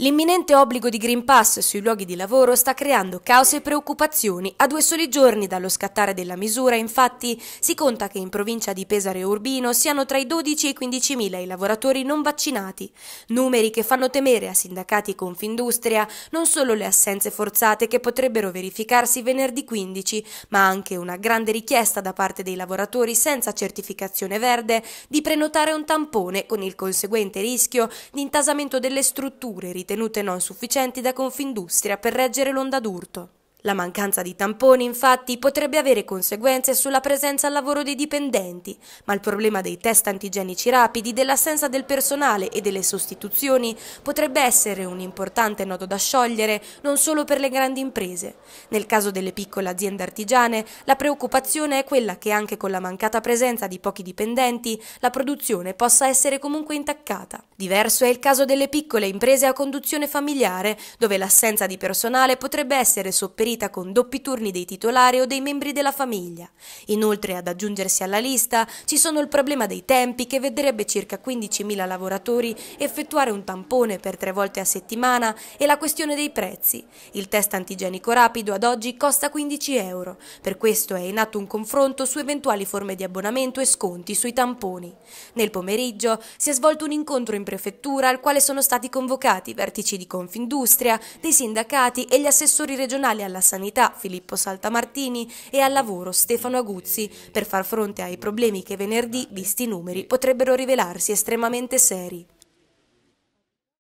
L'imminente obbligo di Green Pass sui luoghi di lavoro sta creando caos e preoccupazioni. A due soli giorni dallo scattare della misura, infatti, si conta che in provincia di Pesaro e Urbino siano tra i 12 e i 15 mila i lavoratori non vaccinati. Numeri che fanno temere a sindacati e Confindustria non solo le assenze forzate che potrebbero verificarsi venerdì 15, ma anche una grande richiesta da parte dei lavoratori senza certificazione verde di prenotare un tampone con il conseguente rischio di intasamento delle strutture ritenute non sufficienti da Confindustria per reggere l'onda d'urto. La mancanza di tamponi, infatti, potrebbe avere conseguenze sulla presenza al lavoro dei dipendenti, ma il problema dei test antigenici rapidi, dell'assenza del personale e delle sostituzioni potrebbe essere un importante nodo da sciogliere non solo per le grandi imprese. Nel caso delle piccole aziende artigiane, la preoccupazione è quella che anche con la mancata presenza di pochi dipendenti la produzione possa essere comunque intaccata. Diverso è il caso delle piccole imprese a conduzione familiare, dove l'assenza di personale potrebbe essere sopperita seguita con doppi turni dei titolari o dei membri della famiglia. Inoltre ad aggiungersi alla lista ci sono il problema dei tempi che vedrebbe circa 15.000 lavoratori effettuare un tampone per tre volte a settimana e la questione dei prezzi. Il test antigenico rapido ad oggi costa 15 euro, per questo è in atto un confronto su eventuali forme di abbonamento e sconti sui tamponi. Nel pomeriggio si è svolto un incontro in prefettura al quale sono stati convocati vertici di Confindustria, dei sindacati e gli assessori regionali alla alla sanità Filippo Saltamartini e al lavoro Stefano Aguzzi per far fronte ai problemi che venerdì, visti i numeri, potrebbero rivelarsi estremamente seri.